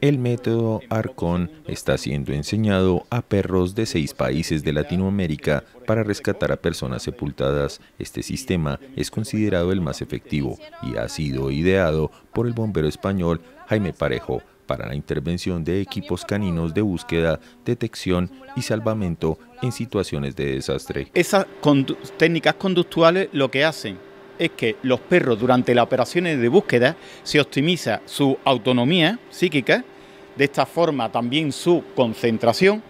El método Arcon está siendo enseñado a perros de seis países de Latinoamérica para rescatar a personas sepultadas. Este sistema es considerado el más efectivo y ha sido ideado por el bombero español Jaime Parejo para la intervención de equipos caninos de búsqueda, detección y salvamento en situaciones de desastre. Esas técnicas conductuales lo que hacen es que los perros durante las operaciones de búsqueda se optimiza su autonomía psíquica, de esta forma también su concentración,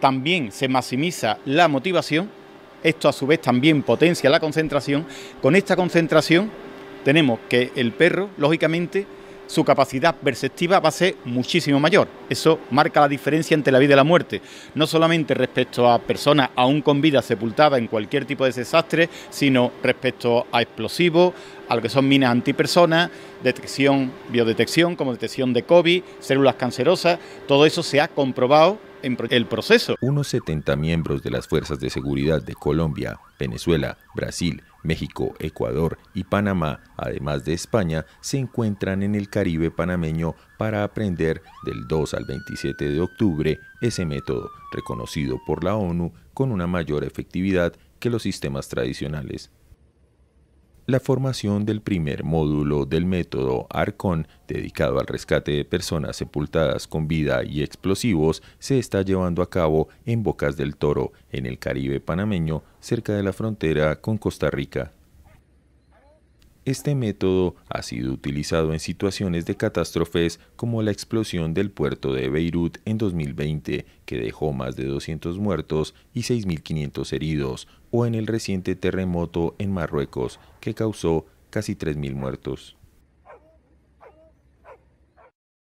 también se maximiza la motivación, esto a su vez también potencia la concentración, con esta concentración tenemos que el perro, lógicamente, su capacidad perceptiva va a ser muchísimo mayor. Eso marca la diferencia entre la vida y la muerte, no solamente respecto a personas aún con vida sepultadas en cualquier tipo de desastre, sino respecto a explosivos, a lo que son minas antipersonas, detección, biodetección, como detección de COVID, células cancerosas, todo eso se ha comprobado el proceso. Unos 70 miembros de las fuerzas de seguridad de Colombia, Venezuela, Brasil, México, Ecuador y Panamá, además de España, se encuentran en el Caribe panameño para aprender del 2 al 27 de octubre ese método reconocido por la ONU con una mayor efectividad que los sistemas tradicionales la formación del primer módulo del método Arcon dedicado al rescate de personas sepultadas con vida y explosivos se está llevando a cabo en Bocas del Toro, en el Caribe panameño, cerca de la frontera con Costa Rica. Este método ha sido utilizado en situaciones de catástrofes como la explosión del puerto de Beirut en 2020, que dejó más de 200 muertos y 6.500 heridos, o en el reciente terremoto en Marruecos, que causó casi 3.000 muertos.